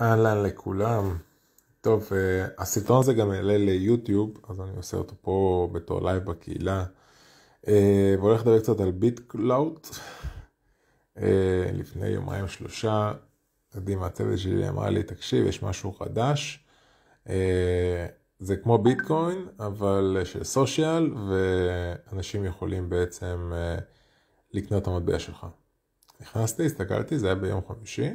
אהלן לכולם. טוב, אה, הסרטון הזה גם יעלה ליוטיוב, אז אני עושה אותו פה בתור לייב בקהילה. אה, והולך לדבר קצת על ביט קלאוט. אה, לפני יומיים שלושה, עדי מהצוות שלי אמרה לי, תקשיב, יש משהו חדש. זה כמו ביטקוין, אבל של סושיאל, ואנשים יכולים בעצם לקנות את המטבע שלך. נכנסתי, הסתכלתי, זה היה ביום חמישי.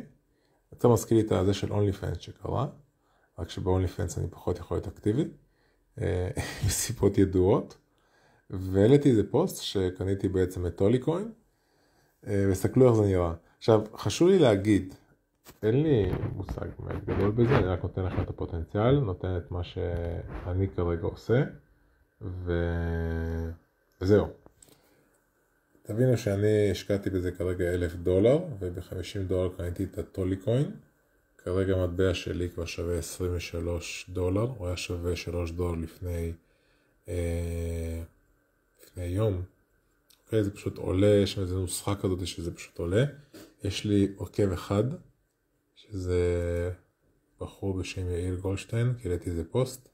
אתה מזכיר לי את זה של אונלי פנס שקרה, רק שבאונלי פנס אני פחות יכול להיות אקטיבי, אה, מסיבות ידועות, והעליתי איזה פוסט שקניתי בעצם את טוליקוין, אה, וסתכלו איך זה נראה. עכשיו, חשוב לי להגיד, אין לי מושג באמת גדול בזה, אני רק נותן לכם את הפוטנציאל, נותן את מה שאני כרגע עושה, ו... וזהו. תבינו שאני השקעתי בזה כרגע אלף דולר, וב-50 דולר קניתי את הטוליקוין. כרגע המטבע שלי כבר שווה 23 דולר, הוא היה שווה 3 דולר לפני, אה, לפני יום. אוקיי, זה פשוט עולה, יש שם איזה נוסחה כזאת שזה פשוט עולה. יש לי עוקב אחד, שזה בחור בשם יאיר גולדשטיין, כי איזה פוסט,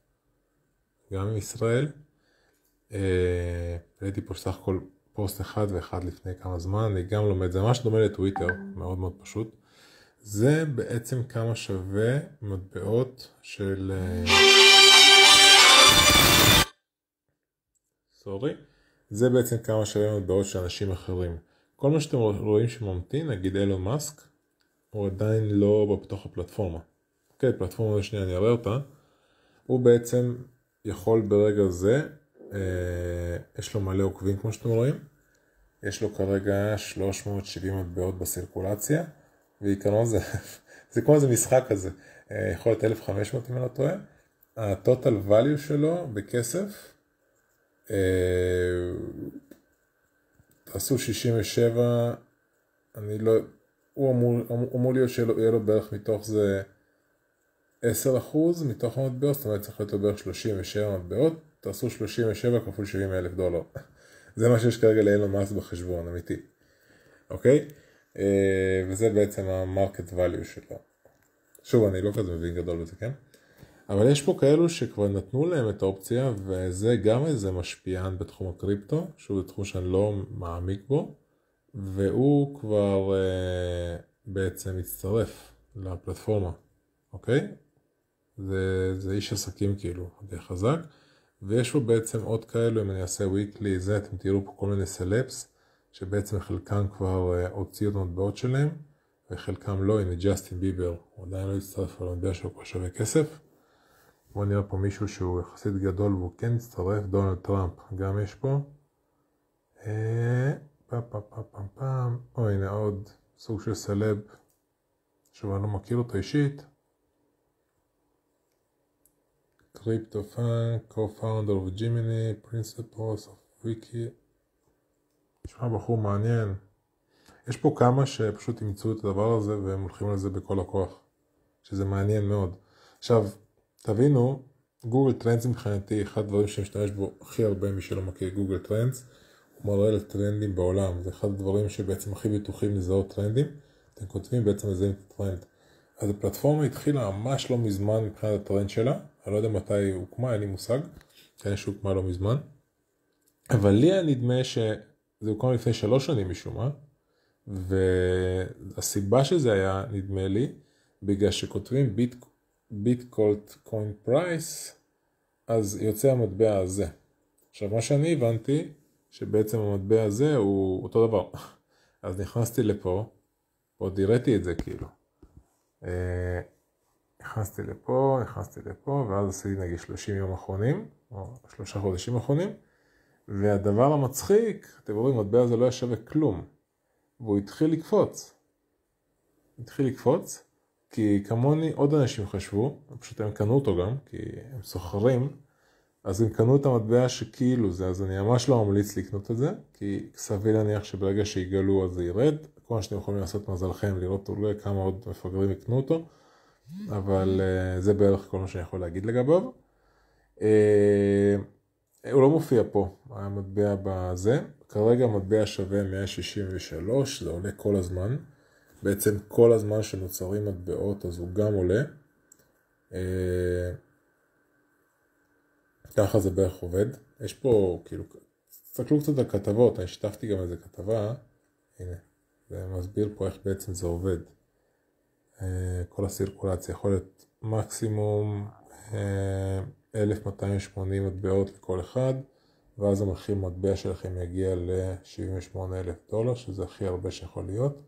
גם מישראל. העליתי אה, פה סך הכל פוסט אחד ואחד לפני כמה זמן, אני גם לומד, זה ממש דומה לטוויטר, מאוד מאוד פשוט. זה בעצם כמה שווה מטבעות של... אה, סורי. זה בעצם כמה שווה מטבעות של אנשים אחרים. כל מה שאתם רואים שממתין, נגיד אילון מאסק, הוא עדיין לא בתוך הפלטפורמה. אוקיי, פלטפורמה שנייה אני אראה אותה. הוא בעצם יכול ברגע זה אה, יש לו מלא עוקבים כמו שאתם רואים. יש לו כרגע 370 מטבעות בסירקולציה, ועיקרון זה, זה כמו איזה משחק כזה, אה, יכול להיות 1500 אם אני לא טועה. הטוטל value שלו בכסף, אה, תעשו 67, אני לא, הוא אמור, אמור להיות שיהיה לו בערך מתוך זה 10% מתוך המטבעות, זאת אומרת צריך להיות לו בערך 37 מטבעות. תעשו 37 כפול 70 אלף דולר. זה מה שיש כרגע לאלון מאס בחשבון, אמיתי. אוקיי? אה, וזה בעצם המרקט value שלו. שוב, אני לא כזה מבין גדול בזה, כן? אבל יש פה כאלו שכבר נתנו להם את האופציה, וזה גם איזה משפיען בתחום הקריפטו, שהוא תחום שאני לא מעמיק בו, והוא כבר אה, בעצם הצטרף לפלטפורמה, אוקיי? זה, זה איש עסקים כאילו, די חזק. ויש פה בעצם עוד כאלו, אם אני אעשה weekly זה, אתם תראו פה כל מיני סלפס, שבעצם חלקם כבר אה, הוציאו את המטבעות שלהם, וחלקם לא, הנה ג'סטין ביבר, הוא עדיין לא הצטרף למטבע שהוא כבר שווה כסף. בואו נראה פה מישהו שהוא יחסית גדול והוא כן מצטרף, דונלד טראמפ גם יש פה. פעם פעם פעם פעם פעם, או הנה עוד סוג של סלב, שוב אני לא מכיר אותו אישית, קריפטופן, co-founder of Gemini, principles of wiki. נשמע בחור מעניין. יש פה כמה שפשוט אימצו את הדבר הזה והם הולכים על זה בכל הכוח, שזה מעניין מאוד. עכשיו, תבינו, גוגל טרנדס מבחינתי, אחד הדברים שאני משתמש בו הכי הרבה, מי שלא מכיר גוגל טרנדס, הוא מראה לטרנדים בעולם, זה אחד הדברים שבעצם הכי בטוחים לזהות טרנדים, אתם כותבים בעצם מזהים את הטרנד. אז הפלטפורמה התחילה ממש לא מזמן מבחינת הטרנד שלה, אני לא יודע מתי היא הוקמה, אין לי מושג, כנראה כן, שהוקמה לא מזמן, אבל לי היה נדמה שזה הוקם לפני שלוש שנים משום מה, והסיבה שזה היה, נדמה לי, בגלל שכותבים ביט, ביט קולט קוין פרייס, אז יוצא המטבע הזה. עכשיו מה שאני הבנתי, שבעצם המטבע הזה הוא אותו דבר. אז נכנסתי לפה, עוד הראתי את זה כאילו. אה, נכנסתי לפה, נכנסתי לפה, ואז עשיתי נגיד 30 יום אחרונים, או שלושה חודשים אחרונים, והדבר המצחיק, אתם רואים, מטבע הזה לא היה שווה כלום, והוא התחיל לקפוץ. התחיל לקפוץ, כי כמוני עוד אנשים חשבו, פשוט הם קנו אותו גם, כי הם סוחרים, אז הם קנו את המטבע שכאילו זה, אז אני ממש לא ממליץ לקנות את זה, כי סביר להניח שברגע שיגלו אז זה ירד, כל מה שאתם יכולים לעשות מזלכם, לראות אולי כמה עוד מפגרים יקנו אותו, אבל אה, זה בערך כל מה שאני יכול להגיד לגביו. אה, הוא לא מופיע פה, המטבע בזה, כרגע המטבע שווה 163, זה עולה כל הזמן, בעצם כל הזמן שנוצרים מטבעות אז הוא גם עולה. אה, ככה זה בערך עובד. יש פה, כאילו, תסתכלו קצת על כתבות, אני שיתפתי גם איזה כתבה, הנה, זה מסביר פה איך בעצם זה עובד. אה, כל הסירקולציה יכול להיות מקסימום 1280 אה, מטבעות לכל אחד, ואז המחיר מטבע שלכם יגיע ל 78000 דולר, שזה הכי הרבה שיכול להיות.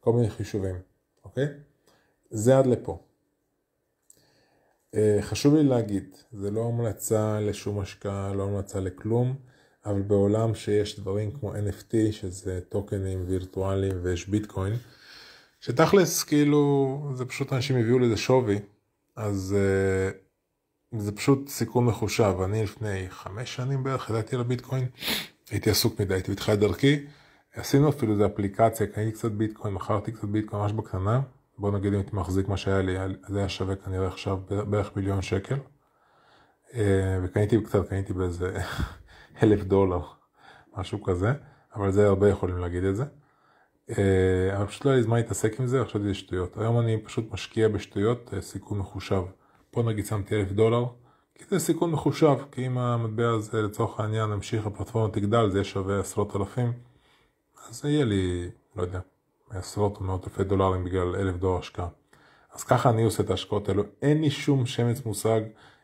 כל מיני חישובים, אוקיי? זה עד לפה. אה, חשוב לי להגיד, זה לא המלצה לשום השקעה, לא המלצה לכלום, אבל בעולם שיש דברים כמו NFT, שזה טוקנים וירטואליים ויש ביטקוין, שתכלס כאילו זה פשוט אנשים הביאו לזה שווי, אז אה, זה פשוט סיכון מחושב. אני לפני חמש שנים בערך ידעתי על הביטקוין, הייתי עסוק מדי, הייתי בתחילת דרכי, עשינו אפילו איזה אפליקציה, קניתי קצת ביטקוין, מכרתי קצת ביטקוין ממש בקטנה, בוא נגיד אם הייתי מחזיק מה שהיה לי, זה היה שווה כנראה עכשיו בערך מיליון שקל. אה, וקניתי קצת, קניתי באיזה אלף דולר, משהו כזה, אבל זה הרבה יכולים להגיד את זה. אה, אבל פשוט לא היה לי זמן להתעסק עם זה, עכשיו זה שטויות. היום אני פשוט משקיע בשטויות, אה, סיכון מחושב. פה נגיד שמתי אלף דולר, כי זה סיכון מחושב, כי אם המטבע הזה לצורך העניין ימשיך, הפלטפורמה תגדל, זה יהיה שווה עשרות אלפים, אז זה יהיה לי, לא יודע, עשרות ומאות אלפי דולרים בגלל אלף דולר השקעה. אז ככה אני עושה את ההשקעות האלו, אין לי שום שמץ מושג,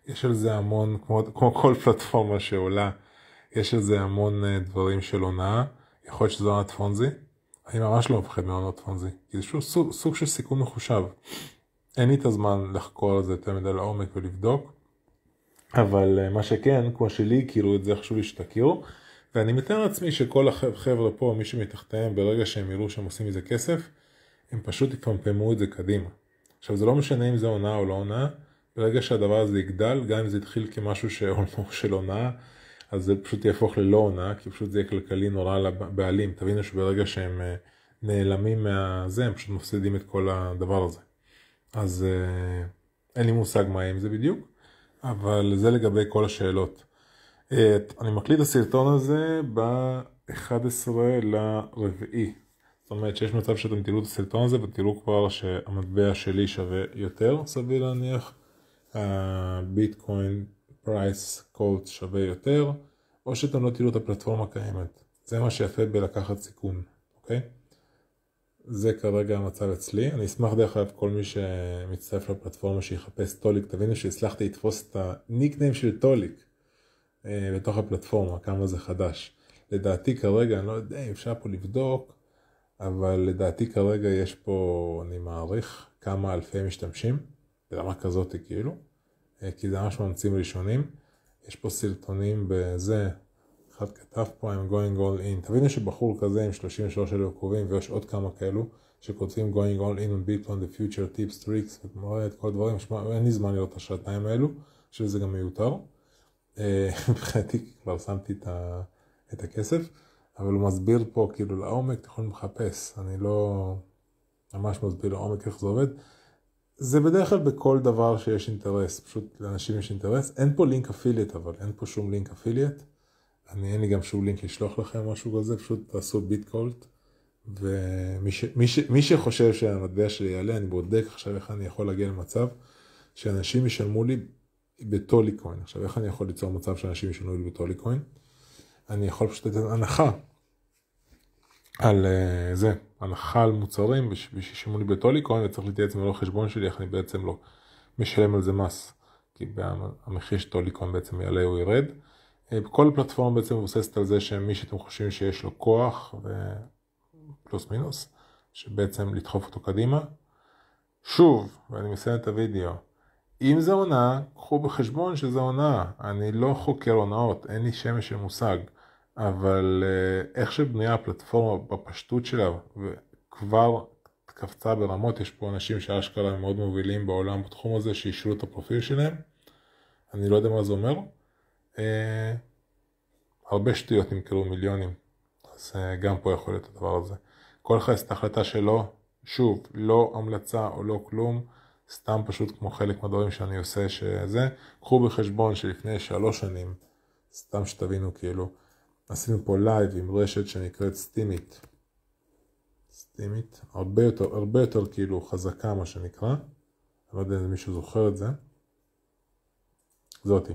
יש על זה המון, כמו, כמו כל פלטפורמה שעולה, יש על זה המון אה, דברים של הונאה, יכול להיות שזו הונאת לא פונזי, אני ממש לא מפחד מהונאת פונזי, כי זה שוב סוג, סוג של סיכון מחושב. אין לי את הזמן לחקור על זה יותר מדי לעומק ולבדוק, אבל אה, מה שכן, כמו שלי הכירו את זה, חשוב לי שתכירו, ואני מתאר לעצמי שכל החבר'ה פה, מי שמתחתיהם, ברגע שהם יראו שהם עושים מזה כסף, הם פשוט יפמפמו את זה קדימה. עכשיו זה לא משנה אם זה הונאה או לא הונאה, ברגע שהדבר הזה יגדל, גם אם זה יתחיל כמשהו שהונאה של הונאה, אז זה פשוט יהפוך ללא הונאה, כי פשוט זה יהיה כלכלי נורא לבעלים. תבינו שברגע שהם אה, נעלמים מהזה, הם פשוט מפסידים את כל הדבר הזה. אז אה, אין לי מושג מה יהיה עם זה בדיוק, אבל זה לגבי כל השאלות. אני מקליט את הסרטון הזה ב-11 לרביעי. זאת אומרת שיש מצב שאתם תראו את הסרטון הזה ותראו כבר שהמטבע שלי שווה יותר, סביר להניח. הביטקוין פרייס קולט שווה יותר, או שאתם לא תראו את הפלטפורמה הקיימת. זה מה שיפה בלקחת סיכון, אוקיי? זה כרגע המצב אצלי. אני אשמח דרך אגב כל מי שמצטרף לפלטפורמה שיחפש טוליק, תבינו שהצלחתי לתפוס את הניקניים של טוליק. אה, בתוך הפלטפורמה, כמה זה חדש. לדעתי כרגע, אני לא יודע אם אפשר פה לבדוק, אבל לדעתי כרגע יש פה, אני מעריך, כמה אלפי משתמשים, ברמה כזאת כאילו, אה, כי זה ממש מאמצים ראשונים. יש פה סרטונים בזה, אחד כתב פה I'm going all in. תבינו שבחור כזה עם 33 אלו עוקבים ויש עוד כמה כאלו שכותבים going all in on ביטון, the future tips, tricks, ומראה את כל הדברים, שמע, אין לי זמן לראות את השעתיים האלו, שזה גם מיותר. אה, מבחינתי כבר שמתי את, ה, את הכסף, אבל הוא מסביר פה כאילו לעומק, אתם יכולים לחפש, אני לא ממש מסביר לעומק איך זה עובד. זה בדרך כלל בכל דבר שיש אינטרס, פשוט לאנשים יש אינטרס, אין פה לינק אפילייט אבל, אין פה שום לינק אפילייט. אני אין לי גם שום לינק לשלוח לכם משהו כזה, פשוט תעשו ביטקולט. ומי ש, מי ש, מי שחושב שהמטבע שלי יעלה, אני בודק עכשיו איך אני יכול להגיע למצב שאנשים ישלמו לי בטוליקוין. עכשיו, איך אני יכול ליצור מצב שאנשים ישנו לי בטוליקוין? אני יכול פשוט לתת הנחה על uh, זה, הנחה על מוצרים בשביל ושישמו לי בטוליקוין, וצריך להתייעץ עם חשבון שלי, איך אני בעצם לא משלם על זה מס. כי המחיר של טוליקוין בעצם יעלה או ירד. אה, כל פלטפורמה בעצם מבוססת על זה שמי שאתם חושבים שיש לו כוח, ו... פלוס מינוס, שבעצם לדחוף אותו קדימה. שוב, ואני מסיים את הוידאו, אם זה עונה, קחו בחשבון שזה עונה. אני לא חוקר הונאות, אין לי שמש של מושג. אבל אה, איך שבנויה הפלטפורמה בפשטות שלה, וכבר קפצה ברמות, יש פה אנשים שאשכרה מאוד מובילים בעולם בתחום הזה, שאישרו את הפרופיל שלהם. אני לא יודע מה זה אומר. אה, הרבה שטויות נמכרו מיליונים. אז אה, גם פה יכול להיות הדבר הזה. כל אחד את ההחלטה שלו, שוב, לא המלצה או לא כלום. סתם פשוט כמו חלק מהדברים שאני עושה שזה, קחו בחשבון שלפני שלוש שנים, סתם שתבינו כאילו, עשינו פה לייב עם רשת שנקראת סטימית. סטימית, הרבה יותר, הרבה יותר כאילו חזקה מה שנקרא, אני לא יודע אם מישהו זוכר את זה, זאתי.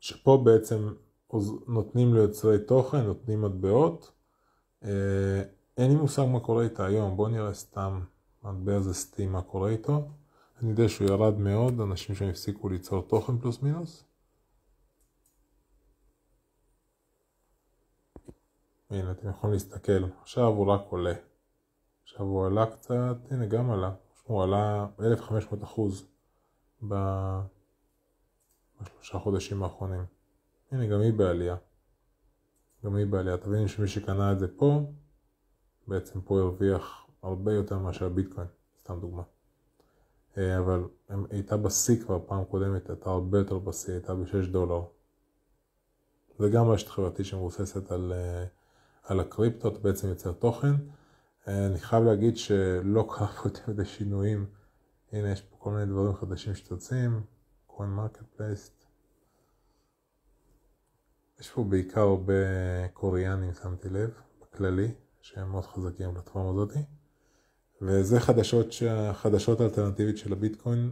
שפה בעצם נותנים ליוצרי תוכן, נותנים מטבעות, אה, אין לי מושג מה קורה איתה היום, בואו נראה סתם המטבע הזה סטים, מה קורה איתו? אני יודע שהוא ירד מאוד, אנשים שהם הפסיקו ליצור תוכן פלוס מינוס. הנה, אתם יכולים להסתכל, עכשיו הוא רק עולה. עכשיו הוא עלה קצת, הנה גם עלה, הוא עלה 1500 אחוז ב... בשלושה חודשים האחרונים. הנה, גם היא בעלייה. גם היא בעלייה. תבין שמי שקנה את זה פה, בעצם פה הרוויח הרבה יותר מאשר הביטקוין, סתם דוגמה. אה, אבל הייתה בשיא כבר פעם קודמת, הייתה הרבה יותר בשיא, הייתה ב-6 דולר. זה גם רשת חברתית שמבוססת על, אה, על הקריפטות, בעצם יוצר תוכן. אה, אני חייב להגיד שלא קרה יותר מדי שינויים. הנה, יש פה כל מיני דברים חדשים שצצים, קוין מרקט פלייסט. יש פה בעיקר הרבה קוריאנים, שמתי לב, בכללי, שהם מאוד חזקים בפלטפורמה הזאתי. וזה חדשות, חדשות אלטרנטיבית של הביטקוין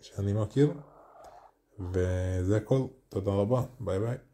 שאני מכיר, וזה הכל, תודה רבה, ביי ביי.